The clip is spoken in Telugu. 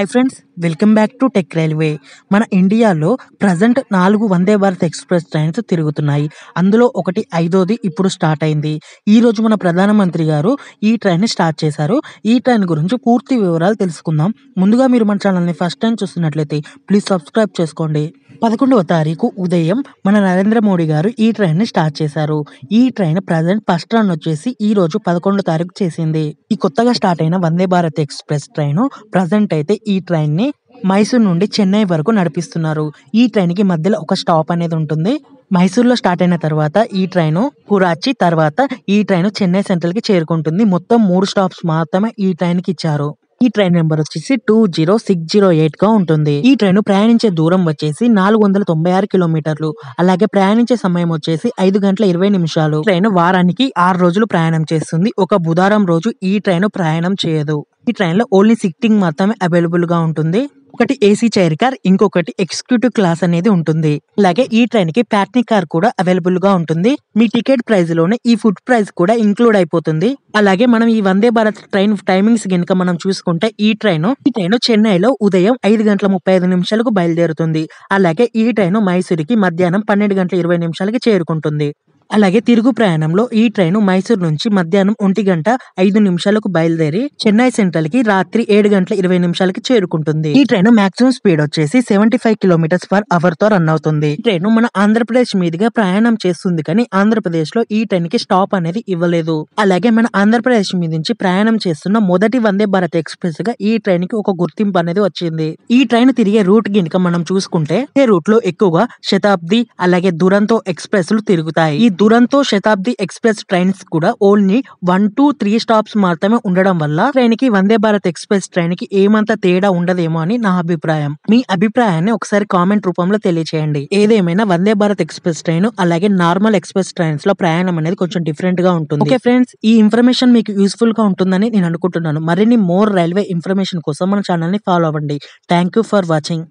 hi friends welcome back to tech railway మన ఇండియాలో ప్రజెంట్ నాలుగు వందే భారత్ ఎక్స్ప్రెస్ ట్రైన్స్ తిరుగుతున్నాయి అందులో ఒకటి ఐదోది ఇప్పుడు స్టార్ట్ అయింది ఈరోజు మన ప్రధానమంత్రి గారు ఈ ట్రైన్ని స్టార్ట్ చేశారు ఈ ట్రైన్ గురించి పూర్తి వివరాలు తెలుసుకుందాం ముందుగా మీరు మన ఛానల్ని ఫస్ట్ టైం చూస్తున్నట్లయితే ప్లీజ్ సబ్స్క్రైబ్ చేసుకోండి పదకొండవ తారీఖు ఉదయం మన నరేంద్ర మోడీ గారు ఈ ట్రైన్ ని స్టార్ట్ చేశారు ఈ ట్రైన్ ప్రజెంట్ ఫస్ట్ రన్ వచ్చేసి ఈ రోజు పదకొండు తారీఖు చేసింది ఈ కొత్తగా స్టార్ట్ అయిన Vande Bharat express train present అయితే ఈ ట్రైన్ ని మైసూర్ నుండి చెన్నై వరకు నడిపిస్తున్నారు ఈ ట్రైన్ కి మధ్యలో ఒక స్టాప్ అనేది ఉంటుంది మైసూర్లో స్టార్ట్ అయిన తర్వాత ఈ ట్రైన్ పురాచి తర్వాత ఈ ట్రైన్ చెన్నై కి చేరుకుంటుంది మొత్తం మూడు స్టాప్స్ మాత్రమే ఈ ట్రైన్ కి ఇచ్చారు ఈ ట్రైన్ నెంబర్ వచ్చేసి two zero six zero eight గా ఉంటుంది ఈ ట్రైన్ ప్రయాణించే దూరం వచ్చేసి నాలుగు వందల తొంభై ఆరు కిలోమీటర్లు అలాగే ప్రయాణించే సమయం వచ్చేసి ఐదు గంటల ఇరవై నిమిషాలు ట్రైన్ వారానికి ఆరు రోజులు ప్రయాణం చేస్తుంది ఒక బుధవారం రోజు ఈ ట్రైన్ ప్రయాణం చేయదు ఈ ట్రైన్ లో ఓన్లీ సిట్టింగ్ మాత్రమే అవైలబుల్ గా ఉంటుంది ఒకటి ఏసీ చైర్ కార్ ఇంకొకటి ఎగ్జిక్యూటివ్ క్లాస్ అనేది ఉంటుంది అలాగే ఈ ట్రైన్ కి ప్యాట్నిక్ కార్ కూడా అవైలబుల్ గా ఉంటుంది మీ టికెట్ ప్రైస్ లోనే ఈ ఫుడ్ ప్రైస్ కూడా ఇంక్లూడ్ అయిపోతుంది అలాగే మనం ఈ వందే భారత్ ట్రైన్ టైమింగ్స్ గనుక మనం చూసుకుంటే ఈ ట్రైన్ ఈ ట్రైన్ చెన్నైలో ఉదయం ఐదు గంటల ముప్పై ఐదు నిమిషాలకు బయలుదేరుతుంది అలాగే ఈ ట్రైన్ మైసూరుకి మధ్యాహ్నం పన్నెండు గంటల ఇరవై నిమిషాలకి చేరుకుంటుంది అలాగే తిరుగు ప్రయాణంలో ఈ ట్రైన్ మైసూర్ నుంచి మధ్యాహ్నం ఒంటి గంట ఐదు నిమిషాలకు బయలుదేరి చెన్నై సెంట్రల్ కి రాత్రి ఏడు గంటల ఇరవై నిమిషాలకి చేరుకుంటుంది ఈ ట్రైన్ మాక్సిమం స్పీడ్ వచ్చేసి seventy five kilometres per hour తో రన్ అవుతుంది ఈ ట్రైన్ మన ఆంధ్రప్రదేశ్ మీదుగా ప్రయాణం చేస్తుంది కానీ ఆంధ్రప్రదేశ్ లో ఈ ట్రైన్ కి స్టాప్ అనేది ఇవ్వలేదు అలాగే మన ఆంధ్రప్రదేశ్ మీద నుంచి ప్రయాణం చేస్తున్న మొదటి వందే భారత్ ఎక్స్ప్రెస్ గా ఈ ట్రైన్ కి ఒక గుర్తింపు అనేది వచ్చింది ఈ ట్రైన్ తిరిగే రూట్ గినక మనం చూసుకుంటే రూట్ లో ఎక్కువగా శతాబ్ది అలాగే దురంతో ఎక్స్ప్రెస్ లు తిరుగుతాయి ఈ దురంతో శతాబ్ది ఎక్స్ప్రెస్ ట్రైన్స్ కూడా only one two three stops మాత్రమే ఉండడం వల్ల ట్రైన్ కి వందే భారత్ ఎక్స్ప్రెస్ ట్రైన్ కి ఏమంత తేడా ఉండదేమో అని నా అభిప్రాయం మీ అభిప్రాయాన్ని ఒకసారి కామెంట్ రూపంలో తెలియచేయండి ఏదేమైనా వందే భారత్ ఎక్స్ప్రెస్ ట్రైన్ అలాగే నార్మల్ ఎక్స్ప్రెస్ ట్రైన్స్ లో ప్రయాణం అనేది కొంచెం డిఫరెంట్ గా ఉంటుంది ఓకే ఫ్రెండ్స్ ఈ ఇన్ఫర్మేషన్ మీకు యూస్ఫుల్ గా ఉంటుందని నేను అనుకుంటున్నాను మరిన్ని మోర్ రైల్వే ఇన్ఫర్మేషన్ కోసం మన ఛానల్ ని ఫాలో అవ్వండి థ్యాంక్ యూ ఫర్ వాచింగ్